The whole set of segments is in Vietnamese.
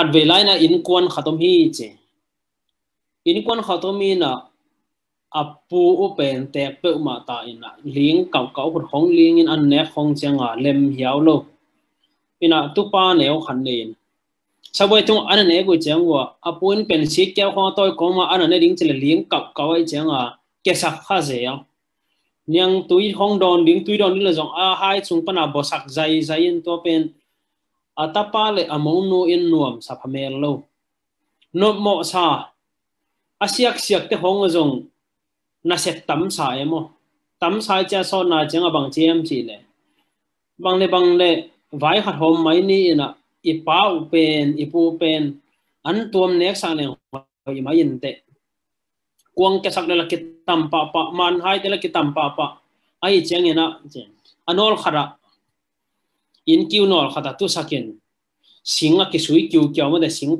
ขัดเวลานะอินควนขัตมีเจอินควนขัตมีนะอับปูเป็นเตะเปือมาตาอนะลิงเก่าเก่าคนของลิงอินอันเนฟของเจียงอ่ะเลมเหียวโลกอินะตุปาเนวขันเนงชาวบ้านงอันนี้นงกูเจียงว่าอับปูนเป็นสีแก้วของตัวก็งมาอันนี้นลิงจะลิงเก่าเก่าไอเจ้างอ่ะเกษักข้าเสียงยังตุยของดนลิงตุยดอนนี่เลยจงอาายจุงปนับอสักใจใจอินตัวเป็น atapa le amo no in nuam sa phamel lo no mo sa asiak siak te hong jong na set tam sa emo tam sa e cha so na cheng abang chem chi le bang le bang le vai khat hom mai ni ina i pa u pen i pu pen an tuam nek sang ne hoi mai in te kuang ke sak le kitam ki pa pa man hai te la ki pa pa ai cheng ina chen anol khara in kiu nol khata tu sakin singa ki sui kiu kiu ma de sing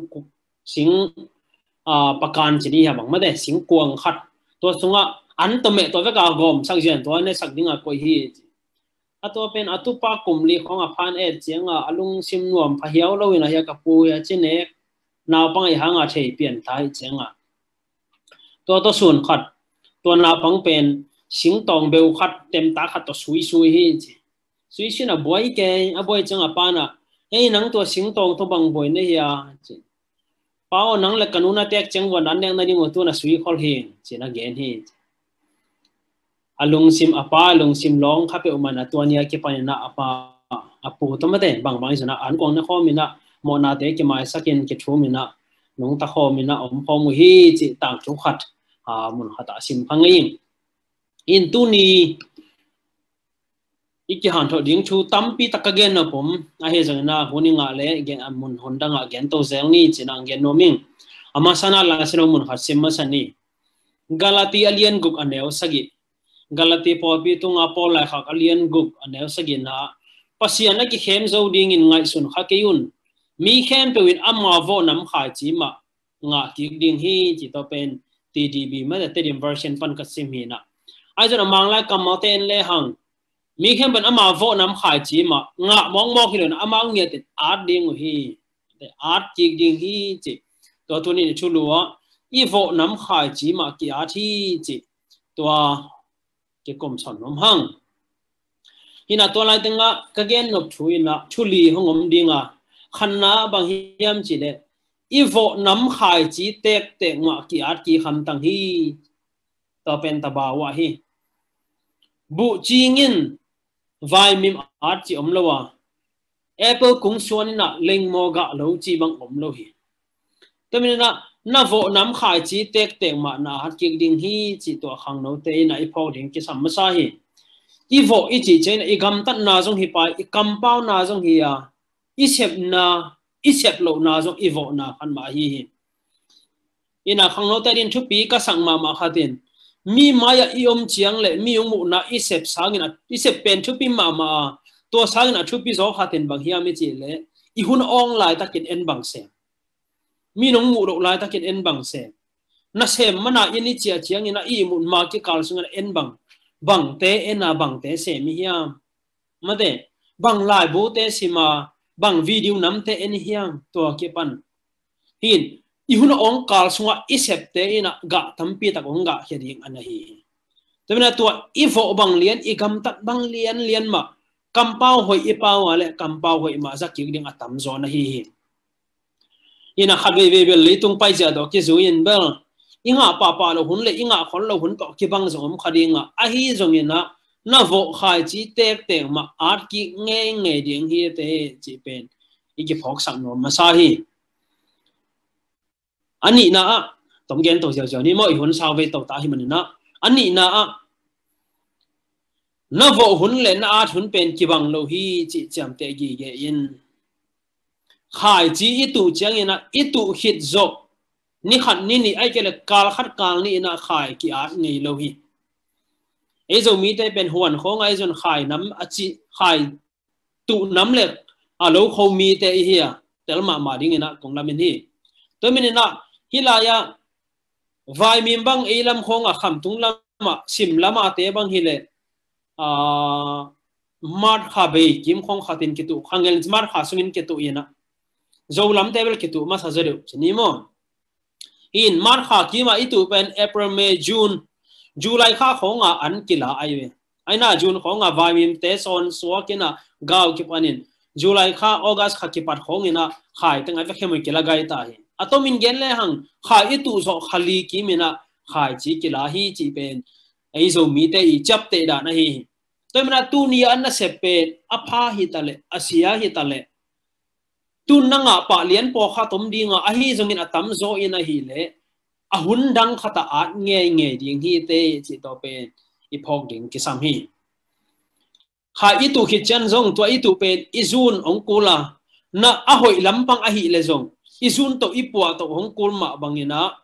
sing a pakan chini ha bang ma de sing kuang khat to sunga an to me to ve ka gom sak jen to ne sak dinga ko hi ato pen atu pa kum li khong a phan e chenga alung sim nuam pha hiaw lo ina ya ka pu ya chine naw pang i hanga thei pian thai chenga to to sun khat to naw pang pen sing tong beu khat tem ta khat to sui sui hi สุยชินะบวยเกยอบวยจังอปานะเฮ้ยนังตัวสิงตองทบังบวยนะเฮีป้านังเล็กนูนาแตกจังวันนั้นยังนั่นยังตัวนะสุยคอลเฮงเจนะเกนเฮอาลุงซิมอปาลุงซิมลองข้าไปอมาณตัวนี้เก็บไปนะอปาอปูตัวมม่เองบางบางสนะอันกองนะข้อมีนะมอนาเตกมาสักเยนเกิจชูมีนะนงตะคอมีนะอมพอมุฮีจิต่างจุขัดอามุนขัดอาซิมพังเิงอินตุนี ít iki han tho ding thu tampi takage na pom a he jangna honi nga le ge amun honda nga gen to zel ni chinang gen no ming ama sana la sino mun khat sim ma sani galati alien guk aneo sagi galati po pi tu nga po la khak alien guk aneo sagi na pasiana ki hem zo ding in ngai sun kha ke yun mi khem pe win amma vo nam khai chi ma nga ki ding hi chỉ to bên tdb mà ma te version pan ka sim hi na ai jana mang la kamal ten le hang มีแค่เป็นอามาโวน้ำขายจีมางาะมองมองที่เรื่องอามาเงียติดอาร์ตดีงูฮีอาร์ตจริงจงฮีจีตัวตัวนี้ชุลัวอีโวน้ำขายจีมากี่อาทิจีตัวเก็บกัมสอนน้ำหังฮีน่ะตัวอะไรตั้งก็เกณฑ์นกชุยน่ะชุลีห้องอมดีงะขันน้าบางเฮียมจีเลยอีโวน้ำขายจีเต็กเต็กมากี่อาทิขันตังฮีตัวเป็นตบาวะฮีบุจิงิน vai mim art chi om lowa apple kung suan na leng mo ga lo chi bang om lo hi tamin na na vo nắm khai chi tek tek mà na hat ki ding hi chỉ to hàng no te na i pho ding ki sam sa hi i vo i chơi na i gam tắt na jong hi pa i cầm bao na jong hi à, i sep na i sep lo na jong i vo na khan ma hi hi hàng khang no te din thu cái ka mà mà khát khatin mi maya i om chiang le mi ong mu na i sep sangina i sep pen thu pi ma ma to sangina thu pi zo khaten bang hiam chi le i hun ong lai takin en bang se mi nong mu ro lai takin en bang se na sem mana i ni chia chiang ina i mu ma ki kal sunga en bang bang te en na bang te se mi hiam ma de bang lai bo te sima bang video nam te en hiam to ke pan hin ihun ong kal sunga isep te ina ga tampi tak ong ga hiading anahi tabina tua ifo bang lian igam tat bang lian lian ma kampau hoi ipau ale kampau hoi ma zaki ding atam zo na hi hi ina khabe be be tung pai ja do ki zuin bel inga pa pa lo hun le inga khon lo hun to ki bang zom khadinga a hi zong ina na vo khai chi tek tek ma art ki nge nge ding hi te chi pen iki phok sang no ma sa hi ani na a tom gen to xiao ni mo i hun sao ve ta hi man na ani na na vo hun le a thun pen ki bang lo hi chi cham te gi ge in khai chi i tu chang ina i tu hit zo ni khan ni ni ai ke le kal khat kal ni na khai ki a nei lo hi ai zo mi te pen huan khong ai zon khai nam a chi khai tu nam le a lo kho mi te hi ya tel ma ma ding ina kong lamin hi to min na hi hilaya vai mim bang ilam khonga kham tung lama sim lama te bang hile a mar kha be kim khong khatin kitu khangel mar kha sungin kitu yena zo lam tebel kitu ma sa zero nimo in mar kha kima itu pen april may june july kha khonga an kila ai aina june khonga vai mim te son so kina gao kipanin july kha august kha kipat khongina khai tanga ve khemu kila gai ta hi atomin gen le hang khai tu so khali ki mena khai chi ki la hi chi pen ai zo mi te i chap te da na hi to mena tu ni an na se pe apha hi ta le asia hi ta le tu na nga pa lian po kha tom di nga a hi zong in atam zo in a hi le a hun dang khata a nge nge ding hi te chi to pen i phok ding ki sam hi kha i tu khi chen zong to i tu pen i zun ong kula na a hoi lampang a hi le zong izun to ipua to hong kulma bangina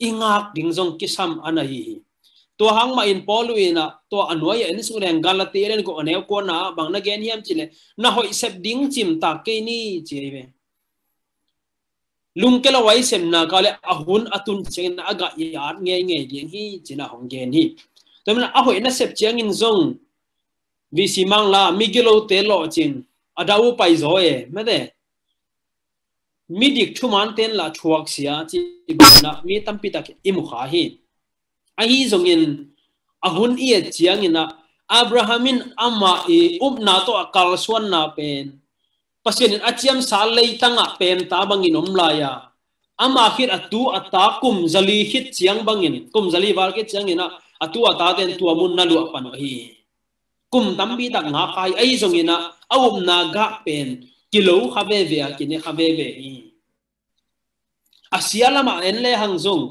ingak dingjong kisam anahi to hang ma in poluina to anoi en su reng galati ren ko anew ko na bang na gen hiam chile na hoi sep ding chim ta ke ni ke lungkela wai sem na kale ahun atun chen aga yar nge nge yeng hi china hong gen hi tamna ahoi na sep cheng in zong vi simang la migelo telo lo chin adawu pai zo ye mi dik thu man ten la chuak sia chi ibana mi tampi tak imu kha hi a hi zongin a hun i e chiang ina abrahamin ama e up um na to akal suan na pen pasien a chiam sal lei tanga pen ta bangin om la ya ama khir atu ata kum zali hit chiang bangin kum zali wal ke chiang ina atu ata ten tu amun na lu apano hi kum tambi tak nga kai ai zongina awum na ga pen ki lo kha ve ve ki ne kha ve ve hi asia lama en le hang zong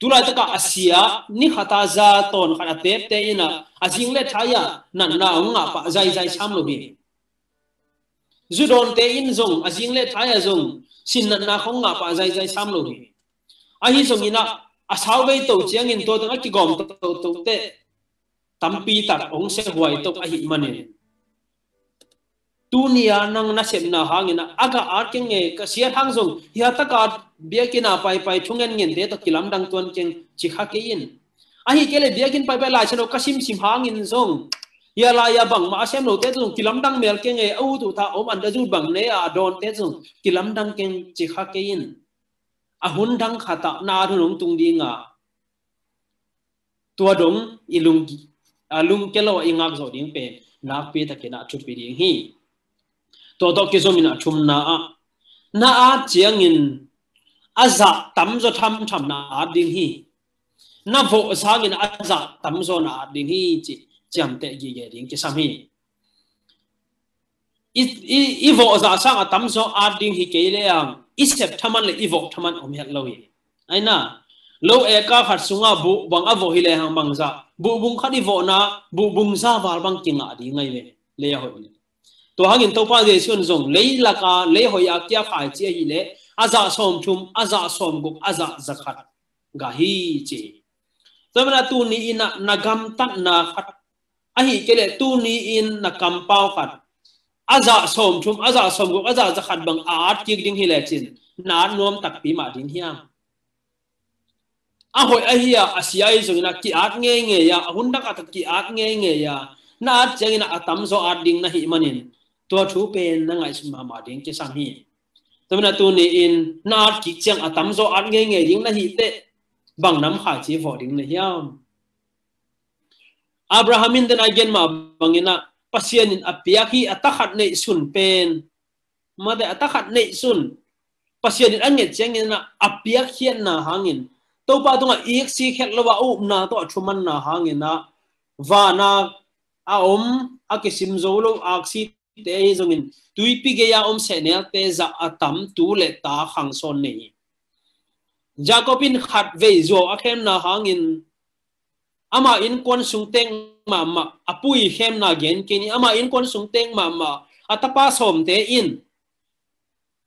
tula taka asia ni khát khata za ton khana pep te ina ajing le thaya nan na nga pa zai zai sam lo bi zu don te in zong lấy le thaya zong sin nản na khong nga pa zai zai sam lo bi a hi zong ina asaw ve to chiang in to ta ki gom to to tam pi tak ông se hoài to a hi manin tu nia nang na sem na hangina aga ar keng nge ka siar hang jong hi ta ka bia kina pai pai thungen ngen de to kilam dang tuan keng chi kha ke in a hi kele bia kin pai pai la chano ka sim sim hang in jong ya la ya bang ma sem lo te jong kilam dang mel keng nge au tu ta om an da ju bang ne a don te jong kilam dang keng chi kha ke in a hun dang kha ta na ru nong tung di nga tua dong ilung a lung kelo ingak zo ding pe nak pe ta ke na chu pe ding hi to to ke zomin a thum na a na a chiang in a za tam zo tham tham na a ding hi na vo sa in a za tam zo na a ding hi chi cham te gi ge ding ke sam hi i i i vo za sa a tam zo a ding hi ke le ang i sep thaman le i vo thaman om hel lo hi ai na lo e ka khat sunga bu bang avo hi le hang bang za bu bung khadi vo na bu bung za wal bang kinga di ngai le le ya hoi ตัวหังอินทปาเดชวนจงเลยลักาเลยหอยอักยาขายเจียฮีเลอาจาสมชุมอาจาสมกุกอาจาจักขัดกะฮีเจจำนาตูนี้อินะนากำตักนาขัดอะฮีเกเลตูนี้อินนากำเป้าขัดอาจาสมชุมอาจาสมกุกอาจาจักขัดบังอาดกิกดิ้งฮีเลจินนานนวมตักปีมาดิ้งเฮียง a hoi a hi a si ai zo na ki at nge nge ya hun da ka ki at nge nge ya na at chang na atam zo at ding na hi manin ตัวทูเป็นนั่งไงสมามาดิ้งจะสามีตัวนั้นตัวนี้อินน่ากิจังอัตมโซอัดเงี้ยเงี้ยดิ้งนั่นฮิตเตบังน้ำขาดจีฟอดิ้งเลยยามอับราฮัมินเดนอาเกนมาบังอินะพัศยานินอภิยาคีอัตขัดเนสุนเป็นมาแต่อัตขัดเนสุนพัศยานินอันเงี้ยเจียงอินะอภิยาคีน่าหางินตัวป้าตัวอีกสีเข็ดละว่าอุบนาตัวชุมันน่าหางินะวานาอาอมอากิสิมโซโลอากิ te zong dạ in tuipi ge ya om se nel te za atam tu le ta khang son ni jacobin khat ve zo akhem na hang in ama in kon sung teng ma ma apui hem na gen ni ama in kon sung teng ma ma atapa som te in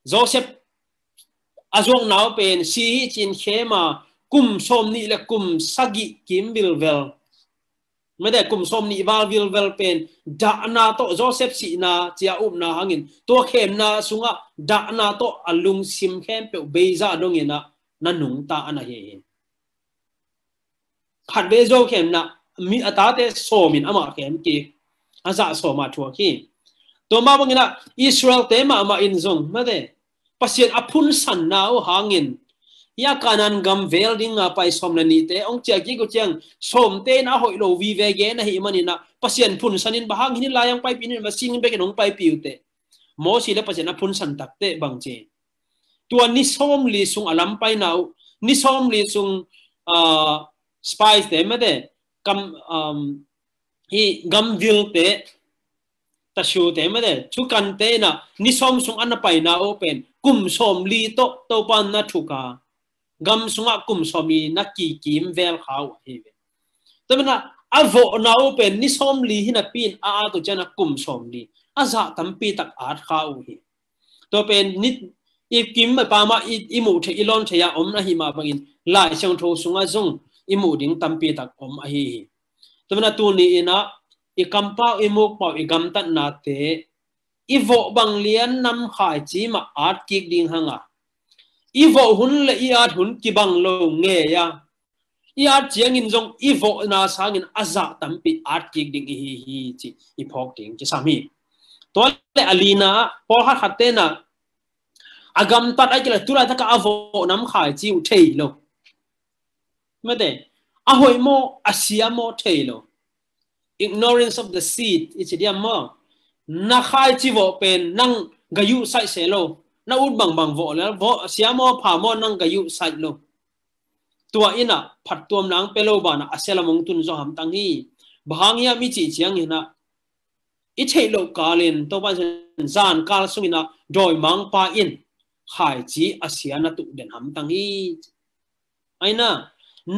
joseph azong nau pen si chin khema kum som ni le kum sagi kim bilvel ไม่ได้กลุ่มสมนิวาลวิลเวลเป็นดานาโตโจเซฟสีนาเจ้าอุบนาหังินตัวเข้มนาสุงะดานาโตอลุงซิมเข้มเปียวเบซ่าดงเงินะนันหนุงตาอันเฮขัดเบโจเข้มนะมีอัตาเตโซมินอามาเข้มกีอาซาโซมาทัวขีตัวมาบังเงินะอิสราเอลเตมามาอินซงไม่ได้ภาษาอพุนสันนาวหังินยาการันกำเวลดิงาไปสมนันนี้เตองเจ้ากี้ก็เชียงสมเตนอาหอยโลวีเวเยนะฮิมันนี่นะปัศยันพุนสันินบางหินลายังไปปีนินมาซิงเบกนองไปปิวเตโมสีและปัศยันพุนสันตักเตบางเจตัวนิสโอมลีสุงอัลัมไปนาวนิสโอมลีสุงอ่าสไปซ์เตมเดกำอ่าฮิกำวิลเตตชูเตมเดชุกันเตนะนิสโอมสุงอันนไปนาวเป็นกุมสอมลีโตโตปันนาทุกากัมสุงกุมสมีนักกีกิมเวลขาวเฮเวตมนะอาวโนาเป็นนิสอมลีหินปีนอาตุเจนักุมสมลีอาจะทำปีตักอาข้าวเฮตัวเป็นนิดอีกิมไปปามาอีมูเทอีลอนเทียอมนะฮิมาบังอินลายเชียงททสุงอาซงอีมูดิงทำปีตักอมอาเฮเตมนะตัวนี้นะอีกัมปาอีมูกปาอีกัมตันนาเตอีโวบังเลียนนำขายจีมาอาดกิกดิงหงา ivo hun le iat hun kibang lo nge ya iat chiang in jong ivo na sang in aza tampi art ki ding hi hi chi i phok ding chi sami to le alina por ha khatena agam tat ai kila tura taka avo nam khai chi u thei lo mate ahoi mo asia mo thei lo ignorance of the seed ichi dia mo na khai chi vo pen nang gayu sai se lo na ut bang bang vo la vo siamo pha mo nang ka yu sai lo tua ina phat tuam nang pelo ba na asela mong tun zo ham tang hi bhang ya mi chi chiang ina i chei lo ka len to ba zan kal sung ina doi mang pa in khai chi asia na tu den ham tang hi aina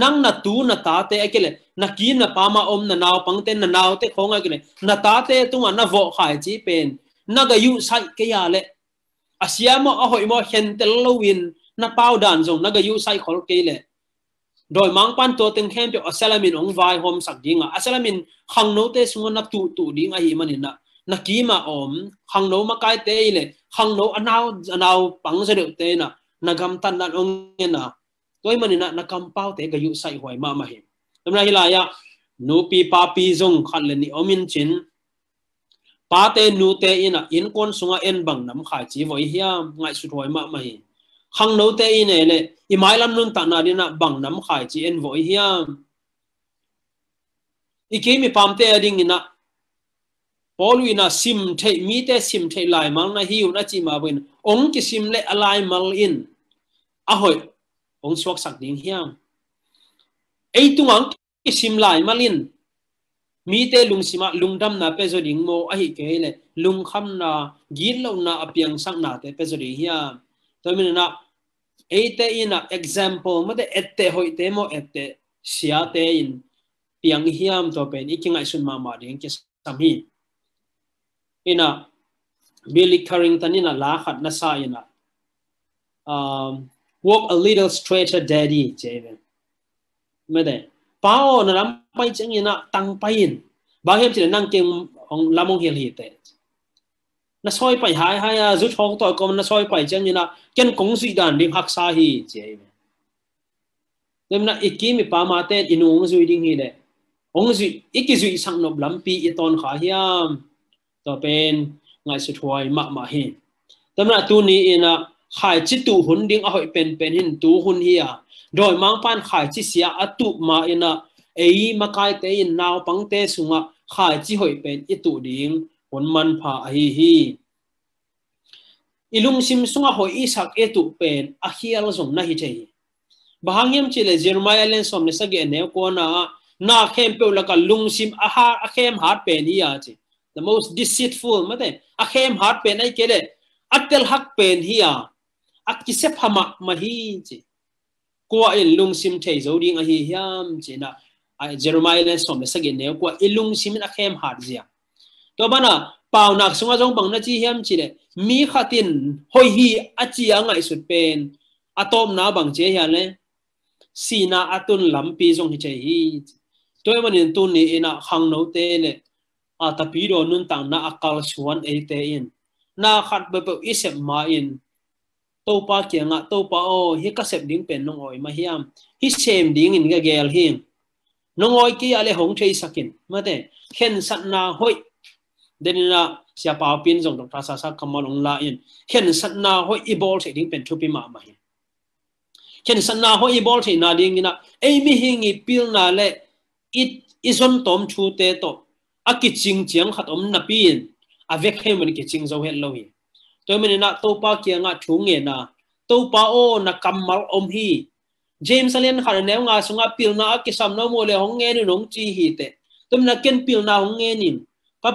nang na tu na ta te akele na ki na pa ma om na nao pang te na nao te khong akele na ta te tu na vo khai chi pen na ga yu sai ke ya le asiamo a hoi mo hen tel lowin na pau dan zong naga yu sai khol ke le doi mang pan to teng khem pe asalamin ong vai hom sak dinga asalamin khang no te sungon na tu tu dinga hi manin na na ki ma om khang no ma kai te le khang no anaw anaw pang se de te na nagam tan nan ong na toy manina nakam pau te ga yu sai hoi ma ma hi tamna hilaya no pi pa pi zong khan le ni omin chin pate nu te ina in kon sunga en bang nam kha chi voi hiam ngai su thoi ma mai khang no te in ele i mai lam nun ta na dina bang nam kha chi en voi hiam i ke mi pam te ading ina polu ina sim the mi te sim the lai mang na hiu na chi ma bin ong ki sim le alai mal in a hoi ong suak sak ding hiam ei tuang ki sim lai malin mi te lung sima lungdam na pe zori mo a hi ke le lung kham na gil lo na apiang sang na te pe zori hiya to min na e te in example ma te ette hoi te mo ette sia te in piang hiam to pen ikingai sun ma ma ding ke sami ina Billy Carrington ina la khat na sa ina um walk a little straighter daddy Javen mede pao na lam pai chang ina tang pain ba hem chin nang kem ong lamong hel hiền te nó soi pai hai hai a zu thok to kom na soi pai chang ina ken kong sui dan lim hak sa hi che nem na ikki mi pa ma te inu suy đình hiền hi le suy ít ikki suy sang nộp lam pi i ton kha hiam to pen ngai su thoi ma ma hiền, nên là tu ni ina khai chi tu hun ding a hoi pen pen hin tu hun hi a doi mang pan khai chi sia a tu ma ina ei makai te in nau pang te sunga khai chi hoi pen i tu ding hon man pha hi hi ilung sim sunga hoi i sak e tu pen a hial zong na hi chei bahang yam chile jeremiah len som ne sagi ne ko na na khem pe la ka lung sim a ha a khem hat pen hi ya chi the most deceitful mate a khem hat pen ai kele atel hak pen hi ya akise phama ma hi chi ko in lung sim thei zo ding a hi hiam chi na ai jeremiah len som le sagin ne ko ilung simin akhem har tôi bảo bana pau nak sunga jong bằng na chi hiam chi le mi khatin hoi hi achi anga isut pen atom na bang che hian le sina atun lampi jong hi à, che hi toy manin tun này na khang no te le a đi ro nun tang na akal suan e te in na khát be pe isep ma in to pa kia nga to pa o hi ka sep ding pen nong oi ma hiam hi sem ding in ga gel hing nongoi ki ale hong chei sakin thế khen sat na hội đến la sia pao biên jong dong ta sa sa kamal ong la yên khen sat na hội i bol se ding pen thu pi ma ma hin khen sat na hội i bol se na ding na ei mi hing i pil na ít ít xuân tôm chu te to a ki ching chiang khat om nạp pin à việc he mình ki ching zo he lo hi to men na to pa kia nga thu nge na to pa o na kamal om hi James alian khar ne pil na cái ki samno mo le hong nge ni rong chi hi te pil na pilna hong nge nin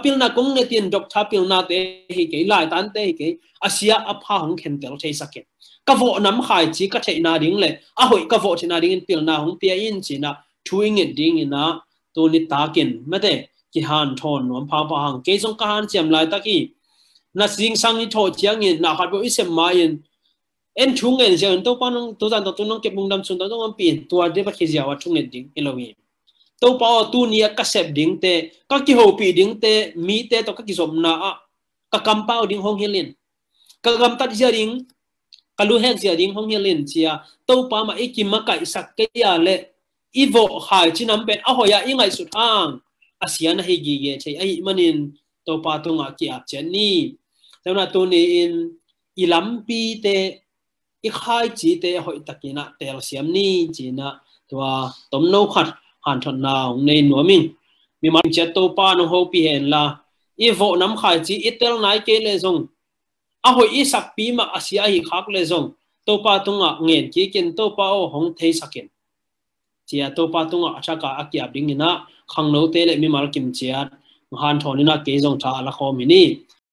pil na cũng ne tiền. dok tha na te hì cái lai tan te hi ke asia apha hong khen tel thei sakin ka vo nắm khai chi ka thei na À le a hoi ka vo thina pil na hong pia in chỉ na thuing it ding ina to nít ta ken ma te ki han thon nom pha pa hang ke song ka han chem lai ta ki na sinh sang ni thôi chiang in na hat bo isem ma in เอ็นชุงเงินเสียตัวป้อนตัวจันตัวตุ้น้องเก็บมุงดำสุนตัวต้องเปีนตัวเดียบขี้เสียว่าชุงเงินดิ้งเอลวีตัวป้อตัวนี้ก็เสพดิ้งเต้ก็กิโหัวปีดิ้งเต้มีเต้ตัวก็กิสมนาก็กำป้าดิ้งห้องเฮลินก็กำตัดเสียดิ้งก็รู้เฮงเสียดิ้งห้องเฮลินเสียตัวป้ามาอีกิมักไก่สักเกียร์เลยอีโวหายชินำเป็นอ๋ออยยังไงสุดทางอาเซียนให้กี่เงียใช่ไอ้มันเินตัวป้าตุวงาเกียบเจนี่แต่ว่าตัวนี้อินอีลัมปีเต้ i khai chỉ tế hội tắc kỳ nạ tế là xiêm ni chỉ nạ tòa tóm nâu khát hàn thật nào nên nửa mình mi mà tô pa nó hô pi là i vợ nắm khai chỉ ít tế nái kê lê dùng à hội i sạc pi mà à xí ai khác lê dùng tô pa tung à nghiền chỉ tô pa ô hong thấy sạc kiến chỉ tô pa tung à chắc cả ác kiệp đình nạ khăng nấu tế lệ mi mà kim chiat hàn thọ nina kế dùng thà là khó mi ni